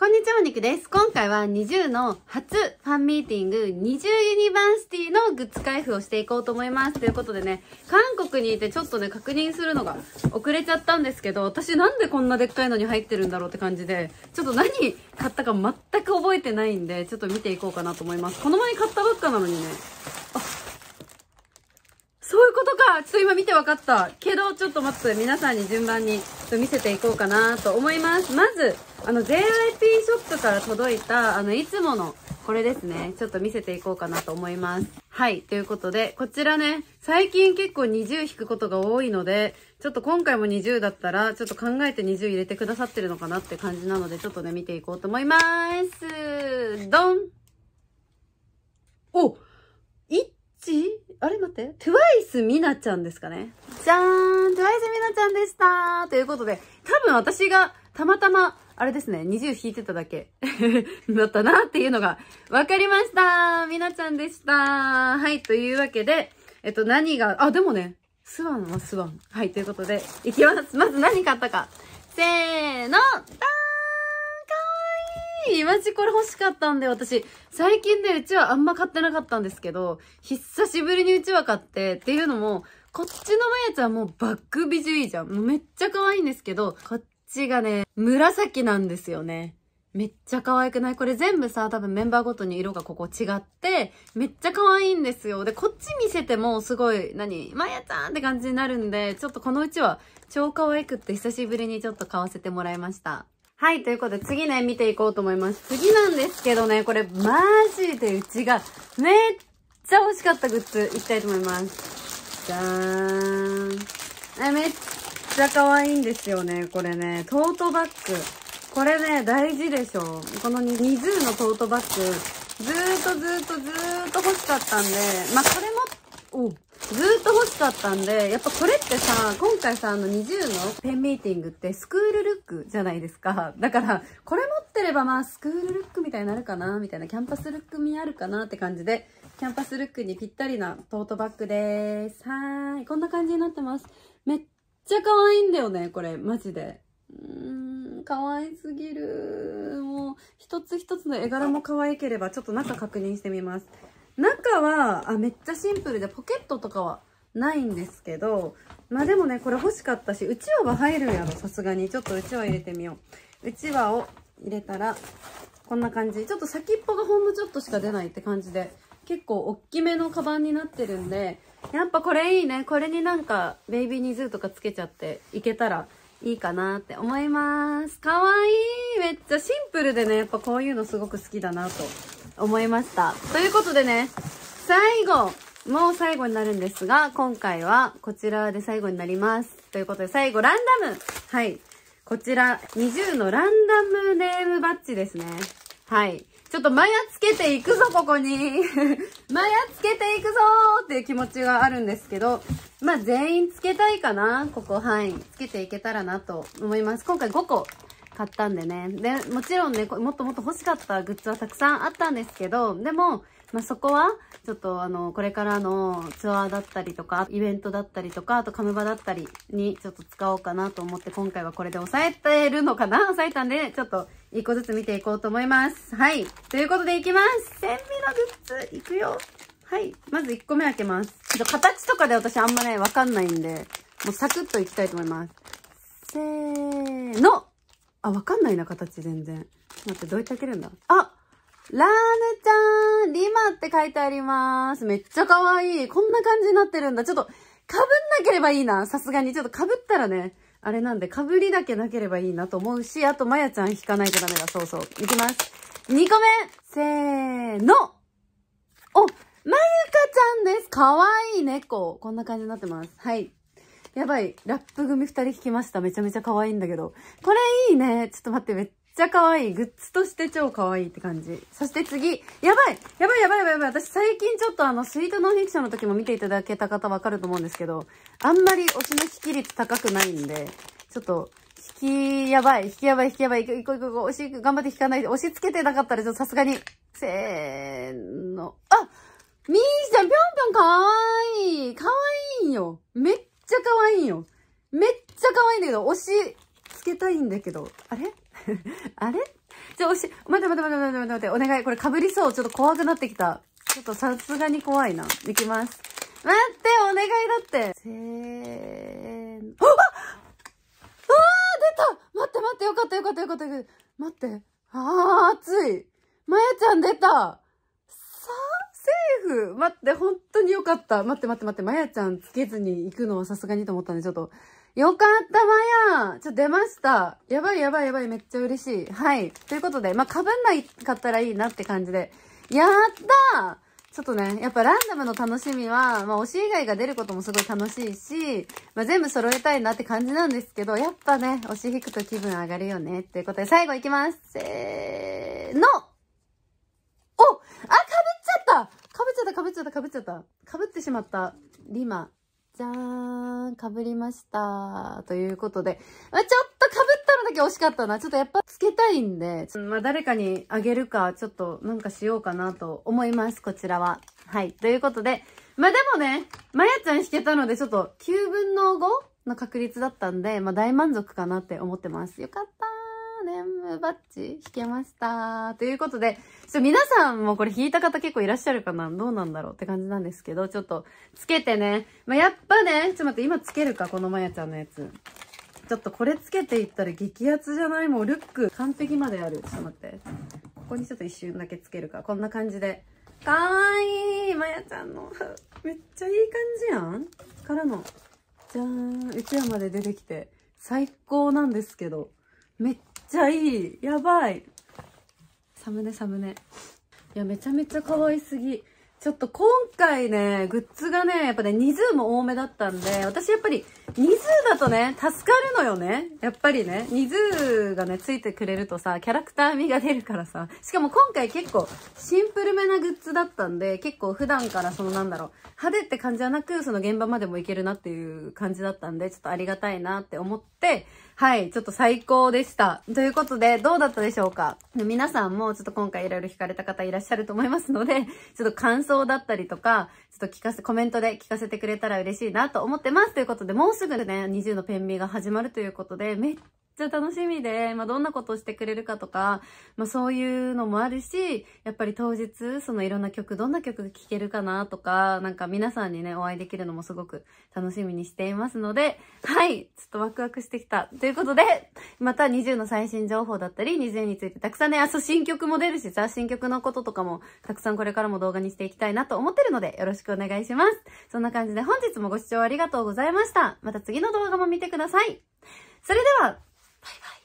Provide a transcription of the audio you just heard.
こんにちは、お肉です。今回は NiziU の初ファンミーティング NiziU ユニバーシティのグッズ開封をしていこうと思います。ということでね、韓国にいてちょっとね、確認するのが遅れちゃったんですけど、私なんでこんなでっかいのに入ってるんだろうって感じで、ちょっと何買ったか全く覚えてないんで、ちょっと見ていこうかなと思います。この前買ったばっかなのにね、かちょっと今見て分かったけどちょっと待って皆さんに順番にちょっと見せていこうかなと思いますまずあの j i p ショップから届いたあのいつものこれですねちょっと見せていこうかなと思いますはいということでこちらね最近結構20引くことが多いのでちょっと今回も20だったらちょっと考えて20入れてくださってるのかなって感じなのでちょっとね見ていこうと思いますドンお 1? あれ待って、トゥワイスみなちゃんですかね。じゃーん、トゥワイスみなちゃんでしたということで、多分私がたまたま、あれですね、20引いてただけ だったなっていうのが、わかりましたみなちゃんでしたはい、というわけで、えっと、何が、あ、でもね、スワンはスワン。はい、ということで、いきます。まず何買ったか。せーの、ダーいいマジこれ欲しかったんで私。最近ね、うちはあんま買ってなかったんですけど、久しぶりにうちわ買って、っていうのも、こっちのやゃはもうバックビジュいいじゃん。めっちゃ可愛いんですけど、こっちがね、紫なんですよね。めっちゃ可愛くないこれ全部さ、多分メンバーごとに色がここ違って、めっちゃ可愛いんですよ。で、こっち見せてもすごい、何まやちゃんって感じになるんで、ちょっとこのうちは超可愛くって久しぶりにちょっと買わせてもらいました。はい、ということで次ね、見ていこうと思います。次なんですけどね、これマジでうちがめっちゃ欲しかったグッズいきたいと思います。じゃーん。めっちゃ可愛いんですよね、これね。トートバッグ。これね、大事でしょ。この20のトートバッグ、ずーっとずーっとずーっと欲しかったんで、まあ、これも、おずーっとかったんで、やっぱこれってさ、今回さ、あの20のペンミーティングってスクールルックじゃないですか。だから、これ持ってればまあスクールルックみたいになるかな、みたいな、キャンパスルック味あるかなって感じで、キャンパスルックにぴったりなトートバッグです。はーい。こんな感じになってます。めっちゃ可愛いんだよね、これ。マジで。可愛すぎる。もう、一つ一つの絵柄も可愛ければ、ちょっと中確認してみます。中は、あ、めっちゃシンプルで、ポケットとかはないんですけど、まあでもね、これ欲しかったし、うちわは入るんやろ、さすがに。ちょっとうちわ入れてみよう。うちわを入れたら、こんな感じ。ちょっと先っぽがほんのちょっとしか出ないって感じで、結構おっきめのカバンになってるんで、やっぱこれいいね。これになんか、ベイビーニズーとかつけちゃっていけたらいいかなって思います。かわいいめっちゃシンプルでね、やっぱこういうのすごく好きだなと思いました。ということでね、最後、もう最後になるんですが、今回はこちらで最後になります。ということで、最後、ランダムはい。こちら、20のランダムネームバッジですね。はい。ちょっとマヤつけていくぞ、ここに マヤつけていくぞーっていう気持ちがあるんですけど、まあ全員つけたいかな、ここ、はい。つけていけたらなと思います。今回5個買ったんでね。で、もちろんね、もっともっと欲しかったグッズはたくさんあったんですけど、でも、まあ、そこは、ちょっとあの、これからのツアーだったりとか、イベントだったりとか、あとカムバだったりにちょっと使おうかなと思って、今回はこれで抑えてるのかな抑えたんで、ちょっと一個ずつ見ていこうと思います。はい。ということでいきます千味のグッズいくよはい。まず1個目開けます。ちょっと形とかで私あんまね、わかんないんで、もうサクッといきたいと思います。せーのあ、わかんないな、形全然。待って、どうやって開けるんだあラーヌちゃんリマって書いてあります。めっちゃ可愛い。こんな感じになってるんだ。ちょっと、被んなければいいな。さすがに。ちょっと被ったらね、あれなんで、被りだけなければいいなと思うし、あと、まやちゃん引かないとダメだ。そうそう。いきます。2個目せーのお、まゆかちゃんです。可愛い猫。こんな感じになってます。はい。やばい。ラップ組2人弾きました。めちゃめちゃ可愛いんだけど。これいいね。ちょっと待って、めっちゃ可愛い。グッズとして超可愛いって感じ。そして次、やばいやばいやばいやばいやばい私最近ちょっとあの、スイートノンフィクションの時も見ていただけた方わかると思うんですけど、あんまり推しの引き率高くないんで、ちょっと、引きやばい、引きやばい、引きやばい、行こう行こうこ押し、頑張って引かないで、押し付けてなかったらちょっとさすがに、せーの、あみーちゃん、ぴょんぴょんかわいいかわいいよめっちゃかわいいよめっちゃかわいいんだけど、押し付けたいんだけど、あれ あれじゃあ、おし、待って待って待って待って待って、お願い。これ被りそう。ちょっと怖くなってきた。ちょっとさすがに怖いな。いきます。待って、お願いだって。せーの。あああ出た待って待って、よかったよかったよかった。待って。ああ、熱い。まやちゃん出たさあ、セーフ待って、本当によかった。待って待って待って、まやちゃんつけずに行くのはさすがにと思ったんで、ちょっと。よかったわやちょ、出ましたやばいやばいやばい、めっちゃ嬉しい。はい。ということで、まあ、被んないかったらいいなって感じで。やったちょっとね、やっぱランダムの楽しみは、まあ、推し以外が出ることもすごい楽しいし、まあ、全部揃えたいなって感じなんですけど、やっぱね、推し引くと気分上がるよね。っていうことで、最後いきます。せーのおあ、被っちゃった被っちゃった、被っちゃった、被っちゃった、被っちゃった。被ってしまった。リマ。じゃーん。ん、かぶりました。ということで、まあ、ちょっとかぶったのだけ惜しかったな。ちょっとやっぱつけたいんで、まあ、誰かにあげるか、ちょっとなんかしようかなと思います、こちらは。はい。ということで、まあ、でもね、まやちゃん弾けたので、ちょっと9分の 5? の確率だったんで、まあ、大満足かなって思ってます。よかった。ネームバッジ引けました。ということで、ちょ皆さんもこれ引いた方結構いらっしゃるかなどうなんだろうって感じなんですけど、ちょっとつけてね。まあ、やっぱね、ちょっと待って、今つけるか、このまやちゃんのやつ。ちょっとこれつけていったら激アツじゃないもうルック完璧まである。ちょっと待って。ここにちょっと一瞬だけつけるか。こんな感じで。かわいいまやちゃんの。めっちゃいい感じやんからの。じゃーん。うちわまで出てきて。最高なんですけど。めっちゃいいやばいサムネサムネいやめちゃめちゃ可愛すぎちょっと今回ねグッズがねやっぱねズーも多めだったんで私やっぱり人だとね、助かるのよね。やっぱりね、人数がね、ついてくれるとさ、キャラクター味が出るからさ。しかも今回結構シンプルめなグッズだったんで、結構普段からそのなんだろう、派手って感じじゃなく、その現場までも行けるなっていう感じだったんで、ちょっとありがたいなって思って、はい、ちょっと最高でした。ということで、どうだったでしょうか皆さんもちょっと今回いろいろ惹かれた方いらっしゃると思いますので、ちょっと感想だったりとか、ちょっと聞かせ、コメントで聞かせてくれたら嬉しいなと思ってます。ということで、もうすぐね、20のペンミが始まるということで、めっちゃ楽しみで、まあ、どんなことをしてくれるかとか、まあ、そういうのもあるし、やっぱり当日、そのいろんな曲、どんな曲が聴けるかなとか、なんか皆さんにね、お会いできるのもすごく楽しみにしていますので、はい、ちょっとワクワクしてきた。ということで、また20の最新情報だったり、20についてたくさんね、あ、そう、新曲も出るしさ、新曲のこととかも、たくさんこれからも動画にしていきたいなと思ってるので、よろしくお願いします。そんな感じで本日もご視聴ありがとうございました。また次の動画も見てください。それでは、Bye bye.